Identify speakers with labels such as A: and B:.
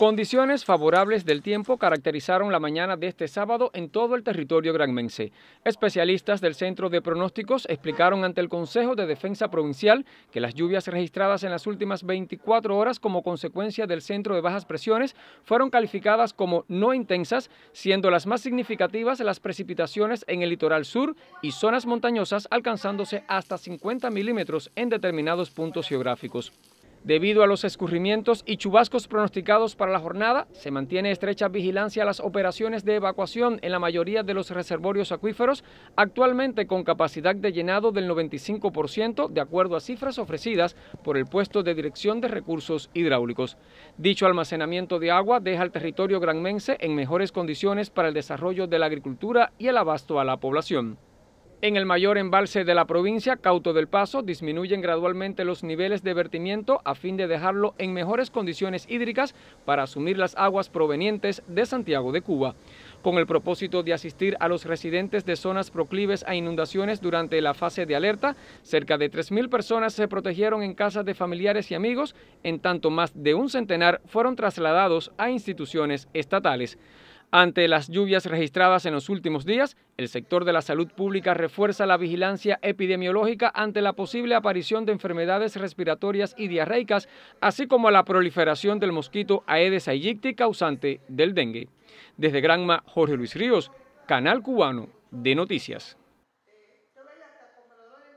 A: Condiciones favorables del tiempo caracterizaron la mañana de este sábado en todo el territorio granmense. Especialistas del Centro de Pronósticos explicaron ante el Consejo de Defensa Provincial que las lluvias registradas en las últimas 24 horas como consecuencia del centro de bajas presiones fueron calificadas como no intensas, siendo las más significativas las precipitaciones en el litoral sur y zonas montañosas alcanzándose hasta 50 milímetros en determinados puntos geográficos. Debido a los escurrimientos y chubascos pronosticados para la jornada, se mantiene estrecha vigilancia a las operaciones de evacuación en la mayoría de los reservorios acuíferos, actualmente con capacidad de llenado del 95% de acuerdo a cifras ofrecidas por el puesto de Dirección de Recursos Hidráulicos. Dicho almacenamiento de agua deja al territorio granmense en mejores condiciones para el desarrollo de la agricultura y el abasto a la población. En el mayor embalse de la provincia, Cauto del Paso, disminuyen gradualmente los niveles de vertimiento a fin de dejarlo en mejores condiciones hídricas para asumir las aguas provenientes de Santiago de Cuba. Con el propósito de asistir a los residentes de zonas proclives a inundaciones durante la fase de alerta, cerca de 3.000 personas se protegieron en casas de familiares y amigos, en tanto más de un centenar fueron trasladados a instituciones estatales. Ante las lluvias registradas en los últimos días, el sector de la salud pública refuerza la vigilancia epidemiológica ante la posible aparición de enfermedades respiratorias y diarreicas, así como la proliferación del mosquito Aedes aegypti causante del dengue. Desde Granma, Jorge Luis Ríos, Canal Cubano de Noticias.